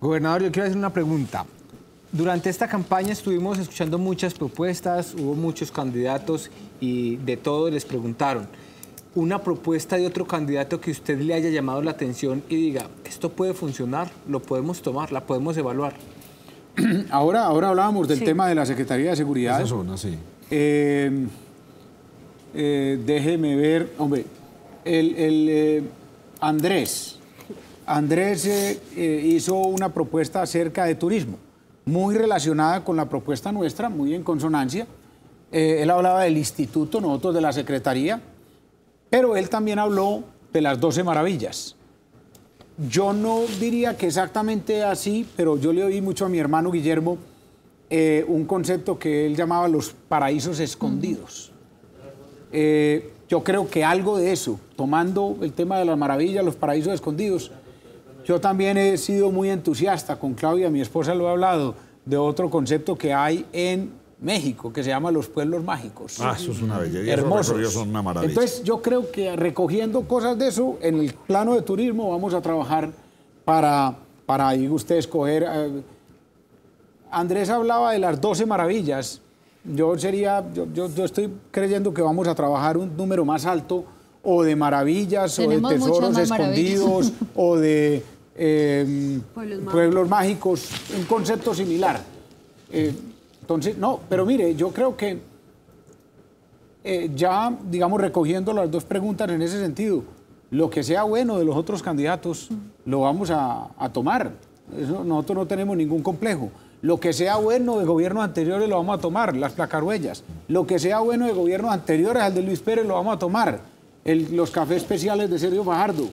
Gobernador, yo quiero hacer una pregunta. Durante esta campaña estuvimos escuchando muchas propuestas, hubo muchos candidatos y de todo les preguntaron. Una propuesta de otro candidato que usted le haya llamado la atención y diga, esto puede funcionar, lo podemos tomar, la podemos evaluar. Ahora, ahora hablábamos del tema de la Secretaría de Seguridad. Esa zona, sí. Eh, eh, déjeme ver, hombre, el, eh, Andrés, Andrés eh, eh, hizo una propuesta acerca de turismo, muy relacionada con la propuesta nuestra, muy en consonancia. Eh, él hablaba del instituto, nosotros de la Secretaría, pero él también habló de las 12 maravillas. Yo no diría que exactamente así, pero yo le oí mucho a mi hermano Guillermo un concepto que él llamaba los paraísos escondidos. yo creo que algo de eso, tomando el tema de las maravillas, los paraísos escondidos, yo también he sido muy entusiasta con Claudia, mi esposa lo ha hablado, de otro concepto que hay en México, que se llama los pueblos mágicos. Ah, eso es una belleza. Hermosos. Son una maravilla. Entonces, yo creo que recogiendo cosas de eso, en el plano de turismo vamos a trabajar para, para ir usted escoger. Eh, Andrés hablaba de las 12 maravillas. Yo sería, yo, estoy creyendo que vamos a trabajar un número más alto o de maravillas o de tesoros escondidos o de Em, pueblos, mágicos, un concepto similar. Eh, entonces, no, pero mire, yo creo que eh, ya, digamos, recogiendo las dos preguntas en ese sentido, lo que sea bueno de los otros candidatos lo vamos a, tomar. nosotros no tenemos ningún complejo. Lo que sea bueno de gobiernos anteriores lo vamos a tomar, las placaruelas. Lo que sea bueno de gobiernos anteriores al de Luis Pérez lo vamos a tomar. los cafés especiales de Sergio Fajardo.